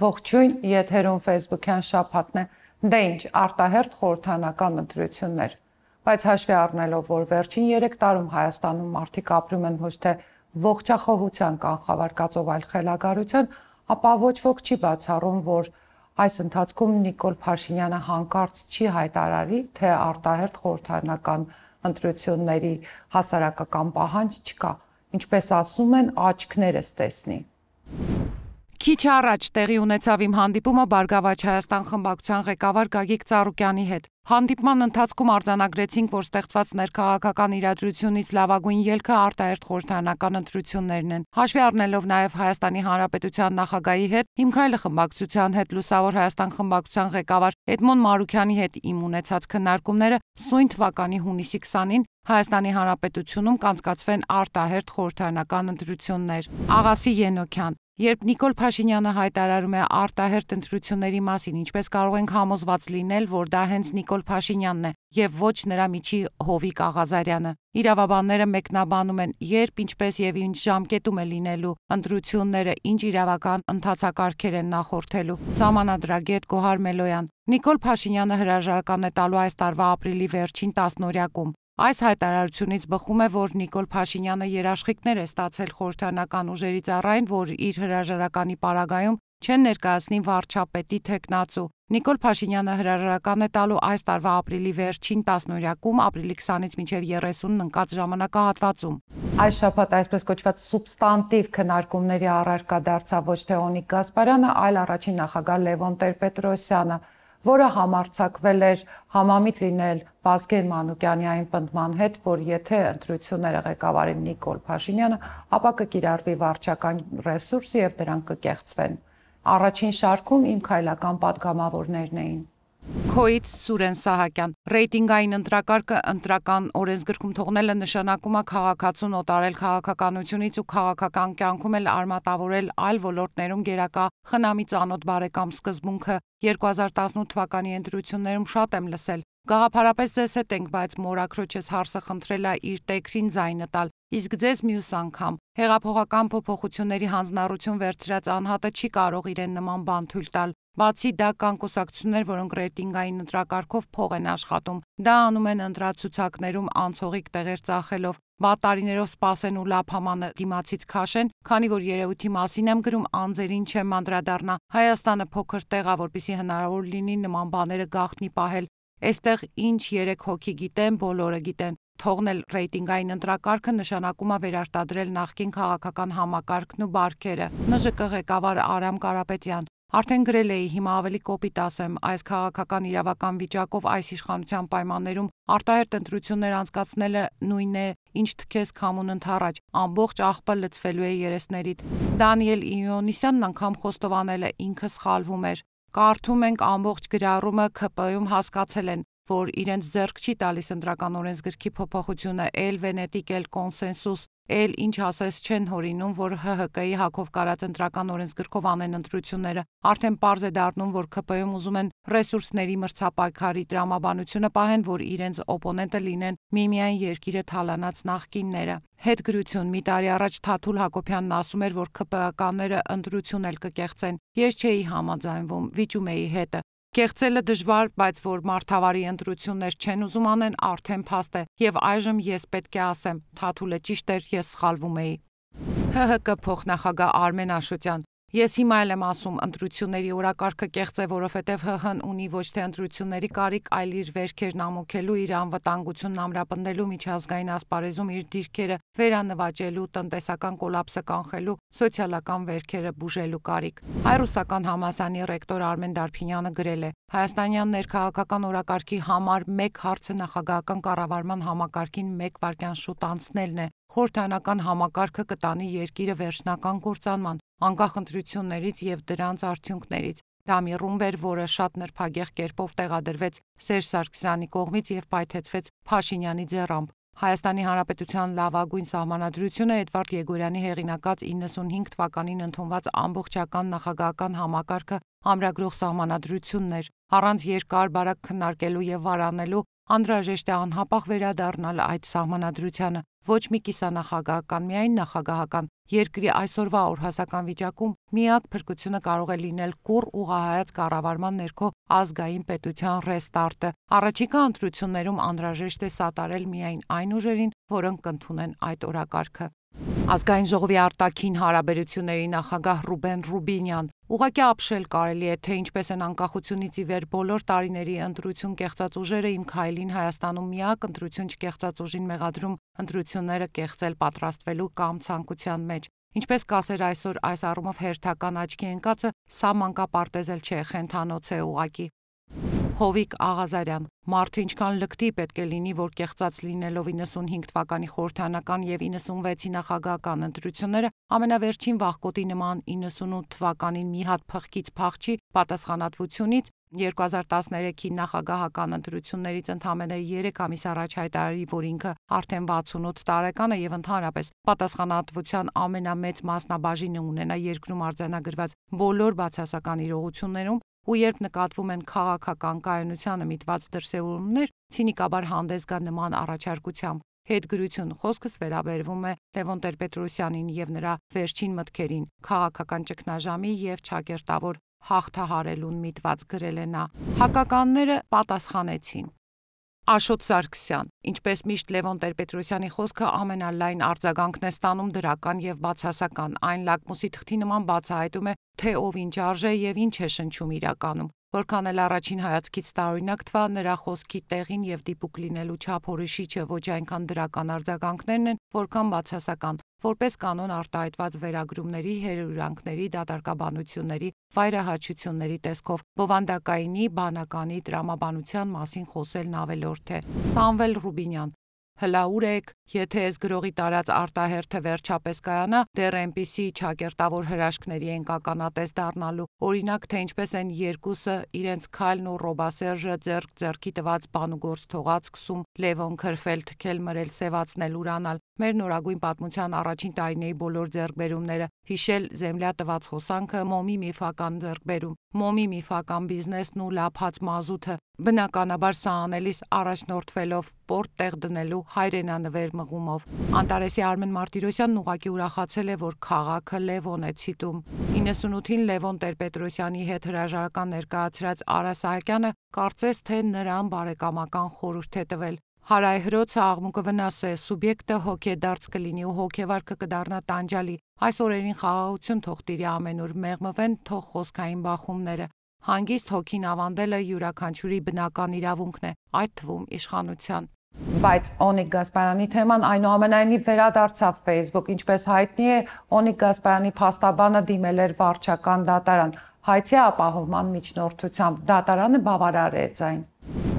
Ողջույն, եթերում Facebook-յան շաբաթն է։ Դե ինչ, արտահերթ խորհրդանական ընտրություններ։ Բայց հաշվի առնելով, որ վերջին 3 տարում Հայաստանում մարդիկ ապրում են ոչ թե ողջախոհության կանխավարկածով, այլ խելագարության, ապա ոչ ոք չի բացառում, որ այս ընթացքում Նիկոլ Փաշինյանը հանկարծ չի հայտարարի, թե արտահերթ խորհրդանական ընտրությունների հասարակական պահանջ չկա։ Ինչպես ասում են, աչքներս տեսնի։ Քիչ առաջ տեղի ունեցավ իմ հանդիպումը Բարգավաճ Հայաստան խմբակցության ղեկավար Գագիկ Ծառուկյանի հետ։ Հանդիպման ընթացքում արձանագրեցինք, որ ստեղծված ներքաղաքական իրադրությունից լավագույն ելքը արտահերթ խորհրդարանական ընտրություններն են։ Հաշվի առնելով նաև Հայաստանի Հանրապետության նախագահի հետ, Իմքայլը խմբակցության հետ Լուսավոր Հայաստան խմբակցության ղեկավար Էդմոն Մարուկյանի հետ իմ ունեցած քննարկումները սույն թվականի հունիսի 20-ին Հայաստանի Հանրապետությունում կանցկացվեն արտահերթ խորհրդարանական ընտրություններ։ Աղասի Ենոքյան Երբ Նիկոլ Փաշինյանը հայտարարում է արտահերտ ընտրությունների մասին, ինչպես կարող ենք համոզված լինել, որ դա հենց Նիկոլ Փաշինյանն է եւ ոչ նրա միջի Հովիկ Աղազարյանը։ Իրավաբանները մեկնաբանում են, երբ, ինչպես եւ ինչ ժամկետում է լինելու ընտրությունները, ինչ իրավական ընթացակարգեր են նախորդելու։ Սամանադրագետ Գոհար Մելոյան Նիկոլ Փաշինյանը հրաժարական է տալու այս տարվա ապրիլի վերջին տասնօրյակում։ Այս հայտարարությունից բխում է, որ Նիկոլ Փաշինյանը երաշխիքներ է ստացել խորհրդանական ուժերից առայն, որ իր հրաժարականի պարագայում չեն ներկայացնի վարչապետի թեկնածու։ Նիկոլ Փաշինյանը հրաժարական է տալու այս տարվա ապրիլի վերջին 10-նորյակում, ապրիլի 20-ից մինչև 30-ն ընկած ժամանակահատվածում։ Այս շաբաթ այսպես կոչված սուբստանտիվ քննարկումների առարկա դարձավ ոչ թե Օնիկ Գասպարյանը, այլ առաջին նախագահ Լևոն Տեր-Պետրոսյանը որը համարցակվել էր համամիտ լինել Վազգեն Մանուկյանի այն պնդման հետ, որ եթե ընտրությունները ղեկավարի Նիկոլ Փաշինյանը, ապա կկիրառվի վարչական ռեսուրս եւ դրանք կկեղծվեն։ Առաջին շարքում իմ քայլական падգամավորներն էին Քոից Սուրեն Սահակյան։ Ռեյտինգային ընտրակարգը ընտրական օրենսգրքում թողնելը նշանակում է քաղաքացուն օտարել քաղաքականությունից ու քաղաքական կյանքում էլ արմատավորել այլ ոլորտներում գերակա խնամի ծանոթ բարեկամ սկզբունքը։ 2018 թվականի ընտրություններում շատ եմ լսել Գաղափարապես ձեզ հետ ենք, բայց մորակրոչես հարսը խնդրել է իր տեքրին զայնը տալ, իսկ ձեզ մյուս անգամ։ Հեղափոխական փոփոխությունների հանձնառություն վերցրած անհատը չի կարող իրեն նման բան թույլ տալ։ Բացի դա կան կուսակցություններ, որոնք ռեյտինգային ընտրակարգով փող են աշխատում։ Դա անում են ընտրացուցակներում անցողիկ տեղեր ծախելով, վատարիներով սпасեն ու լափամանը դիմացից քաշեն, քանի որ երևույթի մասին եմ գրում անձերին չեմ անդրադառնա։ Հայաստանը փոքր տեղ է, որտիսի հնարավոր լինի նման բաները գախնի պահել։ Այստեղ ինչ 3 հոգի գիտեն, բոլորը գիտեն։ Թողնել ռեյտինգային ընտրակարգը նշանակում է վերարտադրել նախկին քաղաքական համակարգն ու բարքերը։ ՆԺԿ ղեկավար Արամ Կարապետյան Արդեն գրել էի, հիմա ավելի կոպիտ ասեմ, այս քաղաքական իրավական վիճակով այս իշխանության պայմաններում արտահերտ ընտրություններ անցկացնելը նույնն է, ինչ թքես քամուն ընթառաջ, ամբողջ աղբը լցվելու է երեսներիդ։ Դանիել Իոնիսյանն անգամ խոստովանել է ինքը սխալվում էր։ Կարդում ենք ամբողջ գրառումը, ՔՊ-ում հասկացել են, որ իրենց ձեռք չի տալիս ընդրական օրենսգրքի փոփոխությունը, էլ վենետիկ, էլ կոնսենսուս, էլ ինչ ասես չեն հորինում, որ ՀՀԿ-ի հակով կարած ընտրական օրենսգրքով անեն ընտրությունները։ Արդեն པարզ է դառնում, որ ԿՊ-ում ուզում են ռեսուրսների մրցապայքարի դրամաբանությունը պահեն, որ իրենց օպոնենտը լինեն միմիայն երկիրը թալանած նախկինները։ Հետ գրություն մի տարի առաջ Թաթուլ Հակոբյանն ասում էր, որ ԿՊ-ականները ընտրություն էլ կկեղծեն։ Ես չէի համաձայնվում, վիճում էի հետը։ Կեղծելը դժվար, բայց որ մարդավարի ընտրություններ չեն ուզում անեն, արդեն փաստ է եւ այժմ ես պետք է ասեմ, Թաթուլը ճիշտ էր, ես սխալվում էի։ ՀՀԿ փոխնախագահ Արմեն Աշոտյան Ես հիմա էլ եմ ասում ընտրությունների օրակարգը կեղծ է, որովհետև ՀՀ-ն ունի ոչ թե ընտրությունների կարիք, այլ իր վերքերն ամոքելու, իր անվտանգությունն ամրապնդելու միջազգային ասպարեզում իր դիրքերը վերանվաճելու, տնտեսական կոլապսը կանխելու, սոցիալական վերքերը բուժելու կարիք։ Հայ ռուսական համասանի ռեկտոր Արմեն Դարփինյանը գրել է. Հայաստանյան ներքաղաքական օրակարգի համար մեկ հարցը նախագահական կառավարման համակարգին մեկ վարքյան շուտ անցնելն է։ Խորհրդանական համակարգը կտանի երկիրը վերջնական կործանման, անկախ ընտրություններից եւ դրանց արդյունքներից։ Դա մի ռումբ էր, որը շատ նրբագեղ կերպով տեղադրվեց Սերժ Սարգսյանի կողմից եւ պայթեցվեց Փաշինյանի ձեռամբ։ Հայաստանի Հանրապետության լավագույն սահմանադրությունը Էդվարդ Եգորյանի հեղինակած 95 թվականին ընդունված ամբողջական նախագահական համակարգը ամրագրող սահմանադրությունն էր։ Առանց երկար բարակ քննարկելու եւ վարանելու Անդրաժեշտ է անհապաղ վերադառնալ այդ սահմանադրությանը ոչ մի կիսանախագահական, միայն նախագահական երկրի այսօրվա օրհասական վիճակում միակ փրկությունը կարող է լինել կուռ ուղահայաց կառավարման ներքո ազգային պետության ռեստարտը։ Առաջիկա ընտրություններում անհրաժեշտ է սատարել միայն այն ուժերին, որոնք կընդունեն այդ օրակարգը։ Ազգային ժողովի արտաքին հարաբերությունների նախագահ Ռուբեն Ռուբինյան Ուղղակի ապշել կարելի է, թե ինչպես են անկախությունից ի վեր բոլոր տարիների ընտրություն կեղծած ուժերը իմ քայլին Հայաստանում միակ ընտրություն չկեղծած ուժին մեղադրում ընտրությունները կեղծել պատրաստվելու կամ ցանկության մեջ։ Ինչպես կասեր այսօր այս առումով հերթական աչքի ընկածը, սա մանկապարտեզել չէ, խենթանոց է ուղակի։ Հովիկ Աղազարյան Մարդը ինչքան լկտի պետք է լինի, որ կեղծած լինելով 95 թվականի խորհրդանական եւ 96-ի նախագահական ընտրությունները ամենավերջին վախկոտի նման 98 թվականին մի հատ փղկից փախչի պատասխանատվությունից 2013-ի նախագահական ընտրություններից ընդամենը 3 ամիս առաջ հայտարարի, որ ինքը արդեն 68 տարեկան է եւ ընդհանրապես պատասխանատվության ամենամեծ մասնաբաժինը ունենա երկրում արձանագրված բոլոր բացասական իրողություններում, ու երբ նկատվում են քաղաքական կայունությանը միտված դրսևորումներ, ցինիկաբար հանդես գա նման առաջարկությամբ հետգրություն խոսքս վերաբերվում է Լևոն Տեր-Պետրոսյանին եւ նրա վերջին մտքերին քաղաքական ճգնաժամի եւ ճակերտավոր հաղթահարելուն միտված գրել է նա հակականները պատասխանեցին Աշոտ Սարգսյան Ինչպես միշտ Լևոն Տեր-Պետրոսյանի խոսքը ամենալայն արձագանքն է ստանում դրական եւ բացասական, այն լակմուսի թղթի նման բացահայտում է, թե ով ինչ արժե եւ ինչ է շնչում իրականում։ Որքան էլ առաջին հայացքից տարօրինակ թվա նրա խոսքի տեղին եւ դիպուկ լինելու չափ որոշիչը ոչ այնքան դրական արձագանքներն են, որքան բացասական որպես կանոն արտահայտված վերագրումների, հերյուրանքների, դատարկաբանությունների, վայրահաչությունների տեսքով Բովանդակայինի բանականի տրամաբանության մասին խոսելն ավելորդ է։ Սամվել Ռուբինյան հլաուր եք Եթե ես գրողի տարած արտահերթը վերջապես կայանա, դեռ այնպիսի ճակերտավոր հրաշքների են կականատես դառնալու, օրինակ թե ինչպես են երկուսը իրենց քայլն ու ռոբասերժը ձերք ձերքի տված բանուգործ թողած կսում Լևոն քրֆել թքել մրել սևացնել ուրանալ։ Մեր նորագույն պատմության առաջին տարիների բոլոր ձեռքբերումները հիշել Զեմլյա տված հոսանքը մոմի միֆական ձեռքբերում, մոմի միֆական բիզնեսն ու լափած մազութը, բնականաբար սա անելիս առաջնորդվելով պորտ տեղ դնելու հայրենանվեր իր մղումով։ Անտարեսի Արմեն Մարտիրոսյանն ուղակի ուրախացել է, որ քաղաքը Լևոն է ցիտում։ 98-ին Լևոն Տեր-Պետրոսյանի հետ հրաժարական ներկայացրած Արա Սահակյանը կարծես թե նրան բարեկամական խորհուրդ է տվել։ Հարայհրոցը աղմուկը վնաս է, սուբյեկտը հոգեդարձ կլինի ու հոգեվարկը կդառնա տանջալի։ Այս օրերին խաղաղություն թող տիրի ամենուր, մեղմվեն թող խոսքային բախումները։ Հանգիստ հոգին ավանդելը յուրաքանչյուրի բնական իրավունքն է, այդ թվում իշխանության բայց Օնիկ Գասպարյանի թեման այնուամենայնիվ վերադարձավ Facebook, ինչպես հայտնի է, Օնիկ Գասպարյանի փաստաբանը դիմել էր վարչական դատարան հայցի ապահովման միջնորդությամբ։ Դատարանը բավարարեց այն։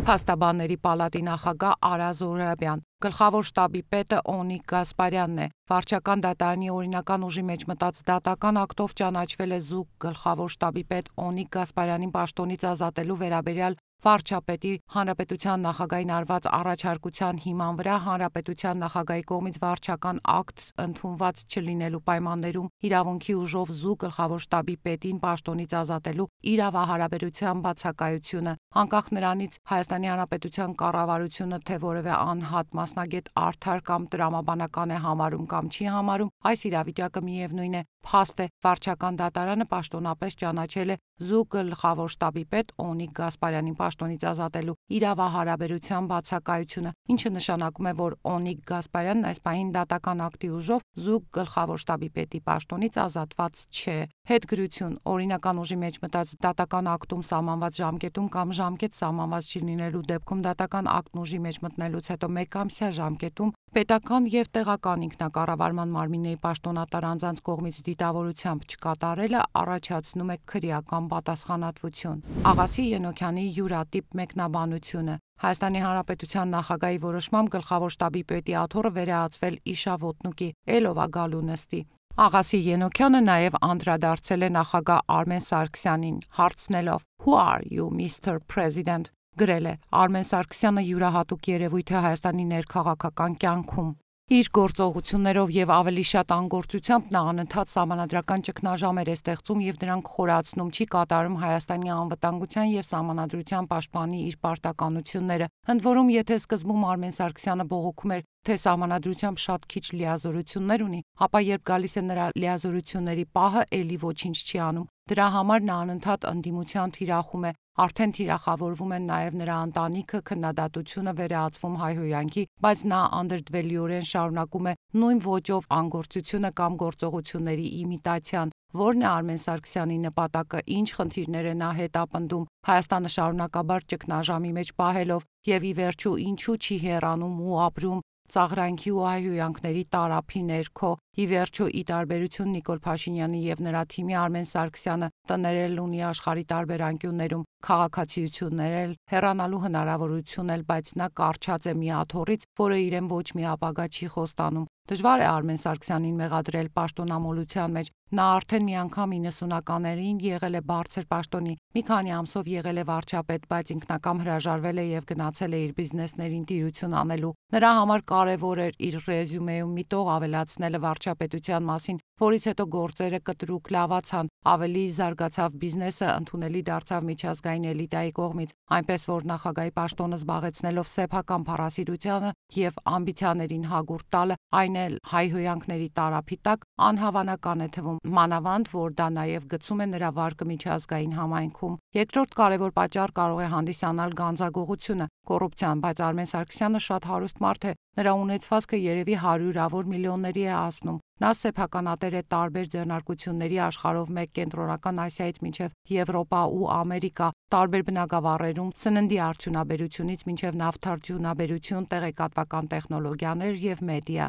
Փաստաբանների պալատի նախագահ Արա Զորաբյան, գլխավոր շտաբի պետը Օնիկ Գասպարյանն է։ Վարչական դատարանի օրինական ուժի մեջ մտած դատական ակտով ճանաչվել է զուգ գլխավոր շտաբի պետ Օնիկ Գասպարյանին պաշտոնից ազատելու վերաբերյալ վարչապետի հանրապետության նախագահին արված առաջարկության հիման վրա հանրապետության նախագահի կողմից վարչական ակտ ընդունված չլինելու պայմաններում իրավունքի ուժով զու գլխավոր շտաբի պետին պաշտոնից ազատելու իրավահարաբերության բացակայությունը անկախ նրանից Հայաստանի Հանրապետության կառավարությունը թե որևէ անհատ մասնագետ արդար կամ տրամաբանական է համարում կամ չի համարում այս իրավիճակը միևնույն է փաստ է վարչական դատարանը պաշտոնապես ճանաչել է զու գլխավոր շտաբի պետ Օնիկ Գասպարյանին պաշտոնից ազատելու իրավահարաբերության բացակայությունը, ինչը նշանակում է, որ Օնիկ Գասպարյանն այս պահին դատական ակտի ուժով զուգ գլխավոր штаբի պետի պաշտոնից ազատված չէ։ Հետգրություն օրինական ուժի մեջ մտած դատական ակտում սահմանված ժամկետում կամ ժամկետ սահմանված չլինելու դեպքում դատական ակտն ուժի մեջ մտնելուց հետո 1 ամսյա ժամկետում պետական եւ տեղական ինքնակառավարման մարմինների պաշտոնատար անձանց կողմից դիտավորությամբ չկատարելը առաջացնում է քրեական պատասխանատվություն։ Աղասի Ենոքյանի յուրատիպ մեկնաբանությունը Հայաստանի Հանրապետության նախագահի որոշմամբ գլխավոր штаբի պետի աթորը վերահացվել Իշավոտնուկի Էլովա Գալունստի Աղասի Ենոքյանը նաև անդրադարձել է նախագահ Արմեն Սարգսյանին հարցնելով Who are you Mr President գրել է. Արմեն Սարգսյանը յուրահատուկ երևույթ է Հայաստանի ներքաղաքական կյանքում։ Իր գործողություններով եւ ավելի շատ անգործությամբ նա անընդհատ համանadrական ճգնաժամեր է ստեղծում եւ դրանք խորացնում չի կատարում Հայաստանի անվտանգության եւ համանadrության պաշտպանի իր պարտականությունները։ Ընդ որում, եթե սկզբում Արմեն Սարգսյանը բողոքում էր, թե համանadrությամբ շատ քիչ լիազորություններ ունի, ապա երբ գալիս է նրա լիազորությունների պահը, ելի ոչինչ չի անում։ Դրա համար նա անընդհատ ընդդիմության թիրախում է, Արդեն թիրախավորվում են նաև նրա ընտանիքը, քննադատությունը վերահացվում հայհոյանքի, բայց նա անդրդվելիորեն շարունակում է նույն ոճով անգործությունը կամ գործողությունների իմիտացիան, որն է Արմեն Սարգսյանի նպատակը, ինչ խնդիրներ է նա հետապնդում, Հայաստանը շարունակաբար ճգնաժամի մեջ պահելով եւ ի վերջո ինչու չի հեռանում ու ապրում ծաղրանքի ու հայհոյանքների տարափի ներքո Ի վերջո, ի տարբերություն Նիկոլ Փաշինյանի եւ նրա թիմի Արմեն Սարգսյանը տներել ունի աշխարի տարբեր անկյուններում քաղաքացիություններ էլ հեռանալու հնարավորություն էլ, բայց նա կարճած է մի աթորից, որը իրեն ոչ մի ապագա չի խոստանում։ Դժվար է Արմեն Սարգսյանին մեղադրել պաշտոնամոլության մեջ։ Նա արդեն մի անգամ 90-ականներին եղել է բարձր պաշտոնի, մի քանի ամսով եղել է վարչապետ, բայց ինքնակամ հրաժարվել է եւ գնացել է իր բիզնեսներին տիրություն անելու։ Նրա համար կարեւոր էր իր ռեզյումեում մի տող ավելացնելը վարչ վարչապետության մասին, որից հետո գործերը կտրուկ լավացան, ավելի զարգացավ բիզնեսը, ընդունելի դարձավ միջազգային էլիտայի կողմից, այնպես որ նախագահի պաշտոնը զբաղեցնելով սեփական փառասիրությունը եւ ամբիցիաներին հագուրտ տալը, այն էլ հայ հոյանքների տարափի տակ անհավանական է թվում, մանավանդ որ դա նաեւ գցում է նրա վարկը միջազգային համայնքում։ Երկրորդ կարևոր պատճառ կարող է հանդիսանալ գանձագողությունը, կոռուպցիան, բայց Արմեն Սարգսյանը շատ հարուստ մարդ է, Նրա ունեցվածքը երևի հարյուրավոր միլիոնների է հասնում։ Նա սեփականատեր է տարբեր ձեռնարկությունների աշխարհով մեկ կենտրոնական Ասիայից մինչև Եվրոպա ու Ամերիկա, տարբեր բնակավարերում սննդի արդյունաբերությունից մինչև նավթարդյունաբերություն, տեղեկատվական տեխնոլոգիաներ եւ մեդիա։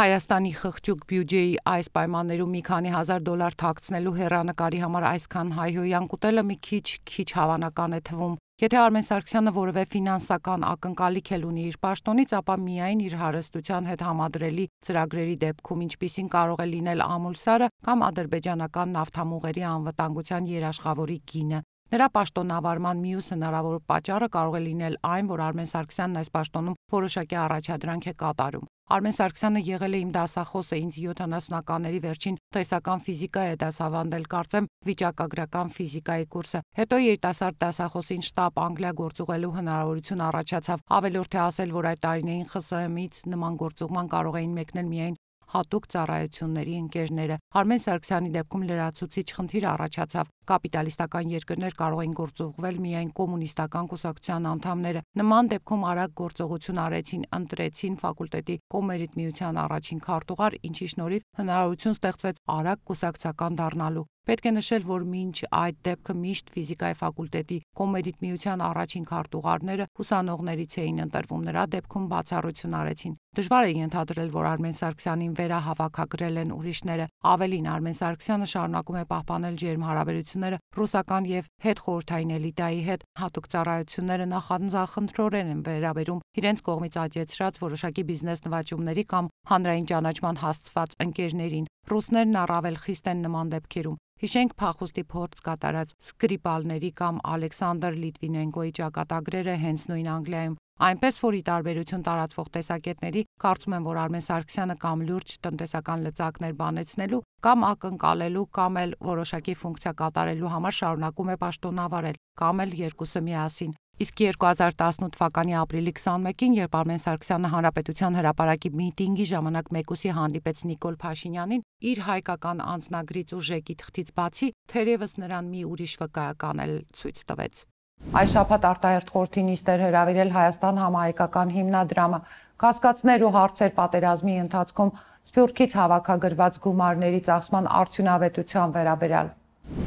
Հայաստանի խղճուկ բյուջեի այս պայմաններում մի քանի հազար դոլար թաքցնելու հերանեկարի համար այսքան հայհոյան կուտելը մի քիչ քիչ հավանական է թվում, Եթե Արմեն Սարգսյանը որևէ ֆինանսական ակնկալիք էլ ունի իր պաշտոնից, ապա միայն իր հարստության հետ համադրելի ծրագրերի դեպքում, ինչպիսին կարող է լինել ամուլսարը կամ ադրբեջանական նավթամուղերի անվտանգության երաշխավորի գինը։ Նրա պաշտոնավարման միուս հնարավոր պատճառը կարող է լինել այն, որ Արմեն Սարգսյանն այս պաշտոնում որոշակի առաջադրանք է կատարում։ Արմեն Սարգսյանը եղել է իմ դասախոսը, ինձ 70-ականների վերջին տեսական ֆիզիկա է դասավանդել, կարծեմ վիճակագրական ֆիզիկայի կուրսը։ Հետո երիտասարդ դասախոսին շտապ Անգլիա գործուղելու հնարավորություն առաջացավ։ Ավելորդ է ասել, որ այդ տարիներին ԽՍՀՄ-ից նման գործուղման կարող էին մեկնել միայն հատուկ ծառայությունների ընկերները։ Արմեն Սարգսյանի դեպքում լրացուցիչ խնդիր առաջացավ։ Կապիտալիստական երկրներ կարող են գործողվել միայն կոմունիստական կուսակցության անդամները։ Նման դեպքում արագ գործողություն արեցին, ընտրեցին ֆակուլտետի կոմերիտ միության առաջին քարտուղար, ինչի շնորհիվ հնարավորություն ստեղծվեց արագ կուսակցական դառնալու։ Պետք է նշել, որ մինչ այդ դեպքը միշտ ֆիզիկայի ֆակուլտետի կոմեդիտ միության առաջին քարտուղարները ուսանողներից էին ընտրվում, նրա դեպքում բացառություն արեցին։ Դժվար է ենթադրել, որ Արմեն Սարգսյանին վերահավաքագրել են ուրիշները։ Ավելին Արմեն Սարգսյանը շարունակում է պահպանել ջերմհարաբերությունները ռուսական եւ հետխորհրդային էլիտայի հետ։ Հատուկ ծառայությունները նախանձախնդրորեն են վերաբերում իրենց կողմից աճեցրած որոշակի բիզնես նվաճումների կամ հանրային ճանաչման հասցված ընկերներին։ Ռուսներն առավել խիստ են նման դեպքերում։ Հիշենք փախուստի փորձ կատարած Սկրիպալների կամ Ալեքսանդր Լիտվինենկոյի ճակատագրերը հենց նույն Անգլիայում, այնպես որ ի տարբերություն տարածվող տեսակետների կարծում եմ, որ Արմեն Սարգսյանը կամ լուրջ տնտեսական լծակներ բանեցնելու կամ ակնկալելու կամ էլ որոշակի ֆունկցիա կատարելու համար շարունակում է պաշտոնավարել, կամ էլ երկուսը միասին։ Իսկ 2018 թվականի ապրիլի 21-ին, երբ Արմեն Սարգսյանը Հանրապետության հրապարակի միտինգի ժամանակ մեկուսի հանդիպեց Նիկոլ Փաշինյանին, իր հայկական անձնագրից ու ժեկի թղթից բացի, թերևս նրան մի ուրիշ վկայական էլ ցույց տվեց։ Այս շաբաթ արտահերթ խորհրդի նիստեր հրավիրել Հայաստան համահայկական հիմնադրամը կասկածներ ու հարցեր պատերազմի ընթացքում Սփյուռքից հավաքագրված գումարների ծախսման արդյունավետության վերաբերյալ։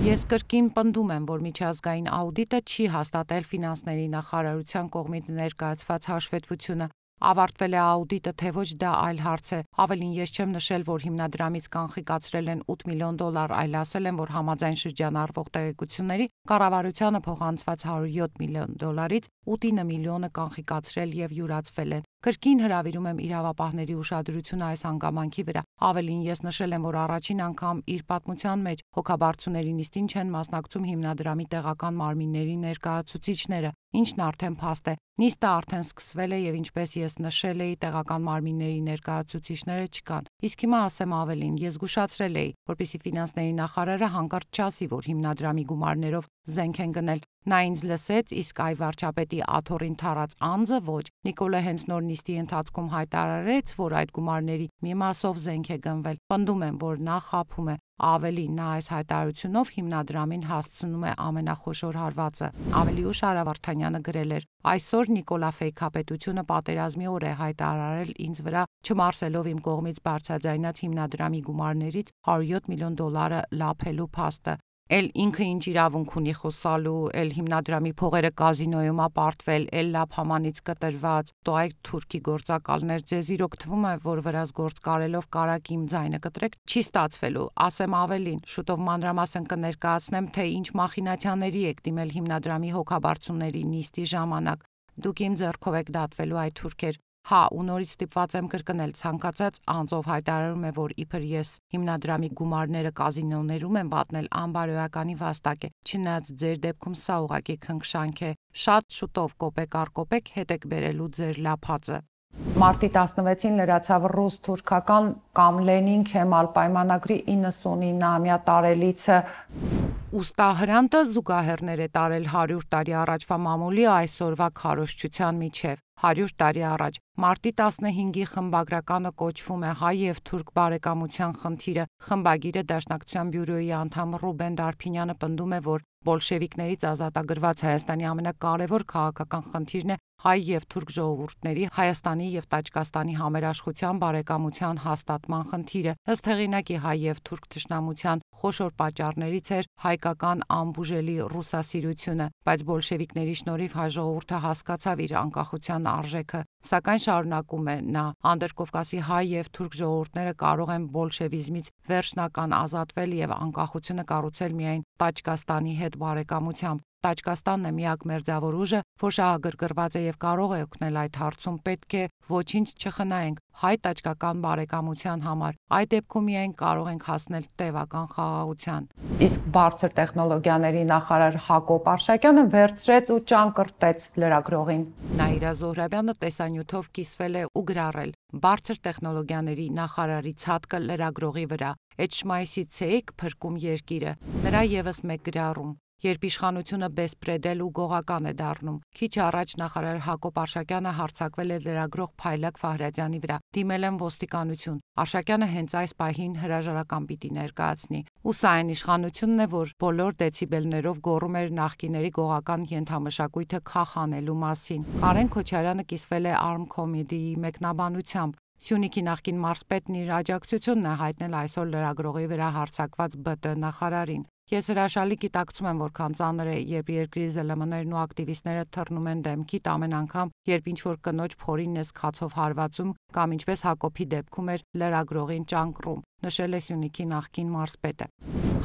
Ես կրկին պնդում եմ, որ միջազգային աուդիտը չի հաստատել ֆինանսների նախարարության կողմից ներկայացված հաշվետվությունը, Ավարտվել է աուդիտը, թե ոչ դա այլ հարց է։ Ավելին ես չեմ նշել, որ հիմնադրամից կանխիկացրել են 8 միլիոն դոլար, այլ ասել են, որ համաձայն շրջանառվող տեղեկությունների կառավարությանը փոխանցված 107 միլիոն դոլարից 8-9 միլիոնը կանխիկացրել եւ յուրացվել են։ Կրկին հրավիրում եմ իրավապահների ուշադրությունը այս հանգամանքի վրա։ Ավելին ես նշել եմ, որ առաջին անգամ իր պատմության մեջ հոգաբարձուների նիստին չեն մասնակցում հիմնադրամի տեղական մարմինների ներկայացուցիչները, ինչն արդեն փաստ է։ Նիստը արդեն սկսվել է եւ ինչպես ես նշել էի, տեղական մարմինների ներկայացուցիչները չկան։ Իսկ հիմա ասեմ ավելին, ես զգուշացրել էի, որպեսի ֆինանսների նախարարը հանկարծ չասի, որ հիմնադրամի գումարներով զենք են գնել, Նա ինձ լսեց, իսկ այ վարչապետի աթորին թարած անձը ոչ։ Նիկոլը հենց նոր նիստի ընթացքում հայտարարեց, որ այդ գումարների մի մասով զենք է գնվել։ Պնդում եմ, որ նա խափում է։ Ավելին, նա այս հայտարարությունով հիմնադրամին հասցնում է ամենախոշոր հարվածը։ Ավելի ուշ Արավարթանյանը գրել էր. Այսօր Նիկոլա Ֆեյքապետությունը պատերազմի օր է հայտարարել ինձ վրա չմարսելով իմ կողմից բարձրաձայնած հիմնադրամի գումարներից 107 միլիոն դոլարը լափելու փաստը էլ ինքը ինչ իրավունք ունի խոսալու, էլ հիմնադրամի փողերը կազինոյում ապարտվել, էլ լապ համանից կտրված, տո այդ թուրքի գործակալներ ձեզ իրոք թվում է, որ վրաս գործ կարելով կարակ իմ ձայնը կտրեք, չի ստացվելու։ Ասեմ ավելին, շուտով մանրամասն կներկայացնեմ, թե ինչ մախինացիաների եք դիմել հիմնադրամի հոգաբարձումների նիստի ժամանակ։ Դուք իմ ձեռքով եք դատվելու այդ թուրքեր Հա, ու նորից ստիպված եմ կրկնել, ցանկացած անձով հայտարարում է, որ իբր ես հիմնադրամի գումարները կազինոներում եմ վատնել անբարոյականի վաստակ է։ Չնայած ձեր դեպքում սա ուղակի քնքշանք է։ Շատ շուտով կոպեկ առ կոպեկ հետ եք բերելու ձեր լափածը։ Մարտի 16-ին լրացավ ռուս-թուրքական կամ Լենին-Քեմալ պայմանագրի 99-ամյա տարելիցը։ Ուստահրանտը զուգահեռներ է տարել 100 տարի առաջվա մամուլի այսօրվա քարոշչության միջև։ 100 տարի առաջ մարտի 15-ի խմբագրականը կոչվում է հայ եւ թուրք բարեկամության խնդիրը։ Խմբագիրը Դաշնակցության բյուրոյի անդամ Ռուբեն Դարփինյանը պնդում է, որ բոլշևիկներից ազատագրված Հայաստանի ամենակարևոր քաղաքական խնդիրն է հայ եւ թուրք ժողովուրդների Հայաստանի եւ Տաջկաստանի համերաշխության բարեկամության հաստատման խնդիրը։ Ըստ հեղինակի հայ եւ թուրք ճշնամության խոշոր պատճառներից էր հայկական ամբուժելի ռուսասիրությունը, բայց բոլշևիկների շնորհիվ հայ ժողովուրդը հասկացավ իր անկախության արժեքը։ Սակայն շարունակում է նա, Անդրկովկասի հայ եւ թուրք ժողովուրդները կարող են բոլշևիզմից վերջնական ազատվել եւ անկախությունը կառուցել միայն Տաջկաստանի հետ բարեկամությամբ։ Տաջկաստանն է միակ մերձավոր ուժը, որ շահագրգռված է եւ կարող է օգնել այդ հարցում, պետք է ոչինչ չխնայենք հայ-տաջկական բարեկամության համար։ Այդ դեպքում միայն կարող ենք հասնել տևական խաղաղության։ Իսկ բարձր տեխնոլոգիաների նախարար Հակոբ Արշակյանը վերցրեց ու ճանկրտեց լրագրողին։ Նաիրա Զոհրաբյանը տեսանյութով կիսվել է ու գրառել. Բարձր տեխնոլոգիաների նախարարի ցածկը լրագրողի վրա։ Էջմայսից էիք փրկում երկիրը։ Նրա եւս մեկ գրառում երբ իշխանությունը բեսպրեդել ու գողական է դառնում։ Քիչ առաջ նախարար Հակոբ Արշակյանը հարցակվել է լրագրող Փայլակ Ֆահրադյանի վրա։ Դիմել են ոստիկանություն։ Արշակյանը հենց այս պահին հրաժարական պիտի ներկայացնի։ Ու սա այն իշխանությունն է, որ բոլոր դեցիբելներով գոռում էր նախկիների գողական ենթամշակույթը քախանելու մասին։ Կարեն Քոչարյանը կիսվել է Arm Comedy-ի մեկնաբանությամբ, Սյունիքի նախկին մարսպետն իր աջակցությունն է հայտնել այսօր լրագրողի վրա հարցակված ԲՏ նախարարին։ Ես հրաշալի գիտակցում եմ, որքան ծանր է, երբ երկրի ԶԼՄ-ներն ու ակտիվիստները թռնում են դեմքիդ ամեն անգամ, երբ ինչ-որ կնոջ փորինն ես քացով հարվածում կամ ինչպես Հակոբի դեպքում էր լրագրողին ճանկռում, նշել է Սյունիքի նախկին մարզպետը։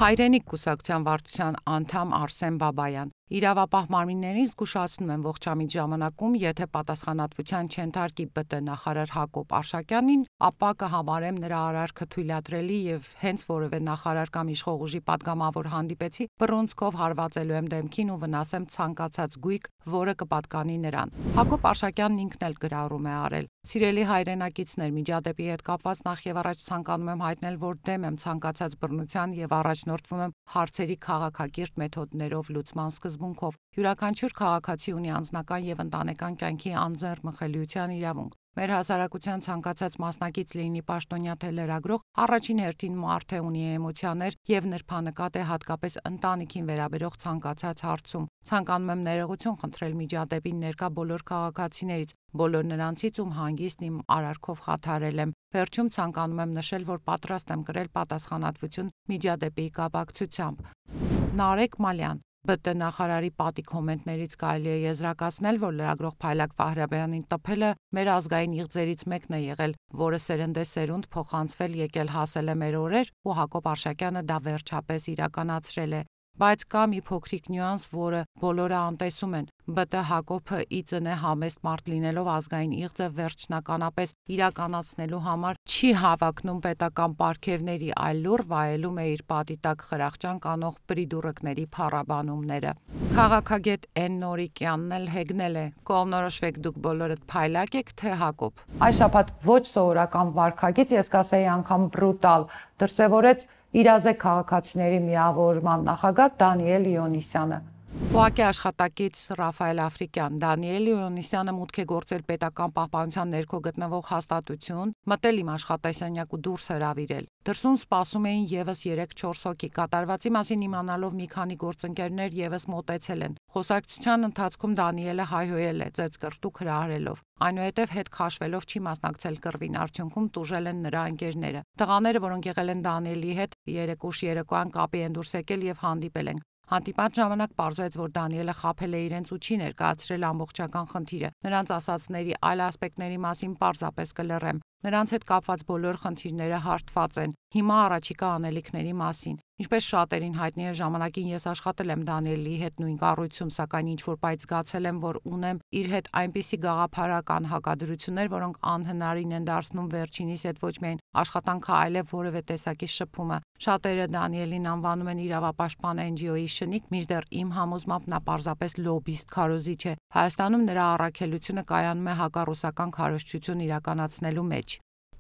Հայրենիք կուսակցության վարչության անդամ Արսեն Բաբայան Իրավապահ մարմիններին զգուշացնում են ողջամիտ ժամանակում, եթե պատասխանատվության չենթարկի ԲՏ նախարար Հակոբ Արշակյանին, ապա կհամարեմ նրա արարքը թույլատրելի եւ հենց որևէ նախարար կամ իշխող ուժի падգամավոր հանդիպեցի, բռոնցքով հարվածելու եմ դեմքին ու վնասեմ ցանկացած գույք, որը կպատկանի նրան։ Հակոբ Արշակյանն ինքն էլ գրառում է արել. Սիրելի հայրենակիցներ, միջադեպի հետ կապված նախ եւ առաջ ցանկանում եմ հայտնել, որ դեմ եմ ցանկացած բռնության եւ առաջնորդվում եմ հարցերի քաղաքակիրթ մեթոդներով լուծման սկզբունքով։ Յուրաքանչյուր քաղաքացի ունի անձնական եւ ընտանեկան կյանքի անձեռ մխելիության իրավունք։ Մեր հասարակության ցանկացած մասնակից լինի պաշտոնյա թե լրագրող, առաջին հերթին մարդ է ունի էմոցիաներ եւ նրբանկատ է հատկապես ընտանիքին վերաբերող ցանկացած հարցում։ Ցանկանում եմ ներողություն խնդրել միջադեպին ներկա բոլոր քաղաքացիներից, բոլոր նրանցից, ում հանգիստն իմ արարքով խաթարել եմ։ Վերջում ցանկանում եմ նշել, որ պատրաստ եմ գրել պատասխանատվություն միջադեպի կապակցությամբ։ Նարեկ Մալյան ԲՏ նախարարի պատի կոմենտներից կարելի է եզրակացնել, որ լրագրող Փայլակ Վահրաբյանին տփելը մեր ազգային իղձերից մեկն է եղել, որը սերնդեսերունդ փոխանցվել եկել հասել է մեր օրեր, ու Հակոբ Արշակյանը դա վերջապես իրականացրել է։ Բայց կա մի փոքրիկ նյուանս, որը բոլորը անտեսում են։ ԲՏ Հակոբը իծնե համեստ մարդ լինելով ազգային իղձը վերջնականապես իրականացնելու համար չի հավակնում պետական պարգևների, այլ լուր վայելում է իր պատիտակ խրախճան կանող պրիդուրկների փառաբանումները։ Քաղաքագետ Էն Նորիկյանն էլ հեգնել է. Կողմնորոշվեք դուք բոլորդ փայլակ եք, թե Հակոբ։ Այս շաբաթ ոչ սովորական վարկագից, ես կասեի անգամ բրուտալ դրսևորեց Իրազեկ քաղաքացիների միավորման նախագահ Դանիել Իոնիսյանը։ ՕԱԿ-ի աշխատակից Ռաֆայել Աֆրիկյան Դանիել Իոնիսյանը մուտք է գործել պետական պահպանության ներքո գտնվող հաստատություն, մտել իմ աշխատասենյակ ու դուրս հրավիրել։ Դրսում սպասում էին եւս 3-4 հոգի։ Կատարվածի մասին իմանալով մի քանի գործընկերներ եւս մտեցել են։ Խոսակցության ընթացքում Դանիելը հայհոյել է ծեծ կրտուկ հրահրելով։ Այնուհետև հետ քաշվելով չի մասնակցել կռվին, արդյունքում տուժել են նրա ընկերները։ Տղաները, որոնք եղել են Դանիելի հետ, 3-3 կան կապի են դուրս եկել եւ հանդիպել են։ Հանդիպան ժամանակ պարզվեց, որ Դանիելը խაფել է իրենց ու չի ներկայացրել ամբողջական խնդիրը։ Նրանց ասածների այլ ասպեկտների մասին պարզապես կլռեմ։ Նրանց հետ կապված բոլոր խնդիրները հարթված են հիմա առաջիկա անելիքների մասին։ Ինչպես շատերին հայտնի է, ժամանակին ես աշխատել եմ Դանիելի հետ նույն կառույցում, սակայն ինչ որ բայց զգացել եմ, որ ունեմ իր հետ այնպիսի գաղափարական հակադրություններ, որոնք անհնարին են դարձնում վերջինիս այդ ոչ միայն աշխատանքը, այլև որևէ տեսակի շփումը։ Շատերը Դանիելին անվանում են իրավապաշտպան NGO-ի շնիկ, միջդեռ իմ համոզմամբ նա պարզապես լոբիստ քարոզիչ է։ Հայաստանում նրա առաքելությունը կայանում է հակառուսական քարոզչություն իրականացնելու մեջ։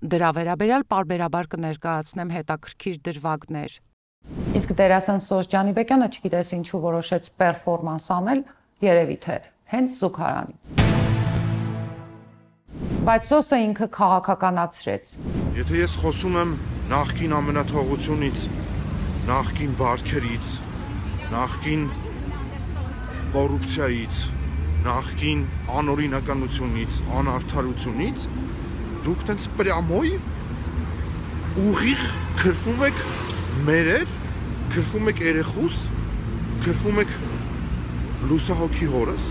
Դրա վերաբերյալ parberabar կներկայացնեմ հետաքրքիր դրվագներ։ Իսկ դերասան Սոս Ջանիբեկյանը չգիտես ինչու որոշեց պերֆորմանս անել, երևի թե հենց զուգարանից։ Բայց Սոսը ինքը քաղաքականացրեց։ Եթե ես խոսում եմ նախքին ամենաթողությունից, նախքին բարքերից, նախքին կոռուպցիայից, նախքին անօրինականությունից, անարդարությունից, դուք տենց պրյամոյ ուղիղ քրվում եք մերեր, քրվում եք երեխուս, քրվում եք լուսահոգի հորս։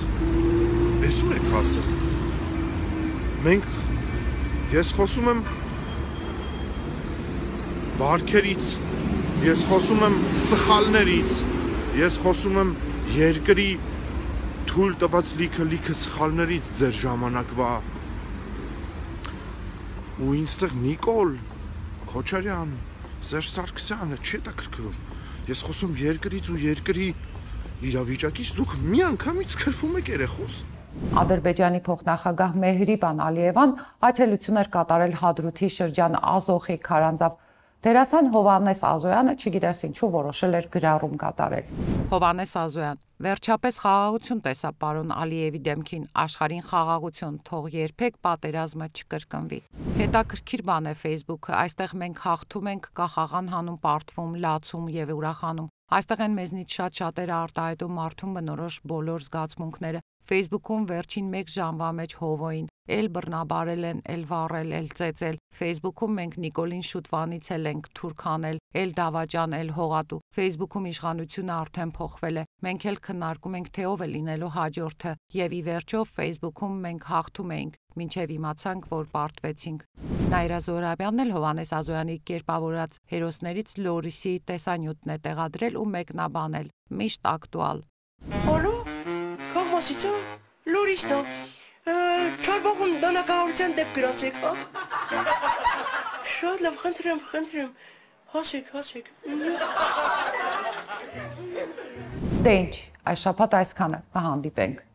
Էս ու եք հասել։ Մենք ես խոսում եմ բարքերից, ես խոսում եմ սխալներից, ես խոսում եմ երկրի թույլ տված լիքը լիքը սխալներից ձեր ժամանակվա ու ինստեղ Նիկոլ Քոչարյան, Սերժ Սարգսյանը չի դա կրկրում։ Ես խոսում երկրից ու երկրի իրավիճակից դուք մի անգամից կրվում եք երեխոս։ Ադրբեջանի փոխնախագահ Մեհրիբան Ալիևան այցելություն էր կատարել Հադրութի շրջան Ազոխի քարանձավ Դերասան Հովանես Ազոյանը չգիտես ինչու որոշել էր գրառում կատարել։ Հովանես Ազոյան Վերջապես խաղաղություն տեսա պարոն Ալիևի դեմքին, աշխարհին խաղաղություն, թող երբեք պատերազմը չկրկնվի։ Հետաքրքիր բան է Facebook-ը, այստեղ մենք հաղթում ենք, կախաղան հանում, պարտվում, լացում եւ ուրախանում։ Այստեղ են մեզնից շատ շատերը արտահայտում մարդուն բնորոշ բոլոր զգացմունքները, Facebook-ում վերջին 1 ժամվա մեջ Հովոյին էլ բռնաբարել են, էլ վառել, էլ ծեծել։ Facebook-ում մենք Նիկոլին Շուտվանիցել ենք, Թուրքանել, էլ Դավաճան, էլ Հողատու։ Facebook-ում իշխանությունը արդեն փոխվել է։ Մենք էլ քննարկում ենք, թե ով է լինելու հաջորդը, եւ ի վերջո Facebook-ում մենք հաղթում էինք, ինչեւ իմացանք, որ պարտվեցինք։ Նաիրա Զորաբյանն էլ Հովանես Ազոյանի կերպավորած հերոսներից Լորիսի տեսանյութն է տեղադրել ու մեկնաբանել։ Միշտ ակտուալ։ Որո՞ւ Ուսումնասիրություն լուրիշտ է։ Չորբողում դանակահարության դեպք գրացեք, հա։ Շատ լավ, խնդրեմ, խնդրեմ։ Հաշեք, հաշեք։ Դե ինչ, այս շաբաթ այսքանը, կհանդիպենք։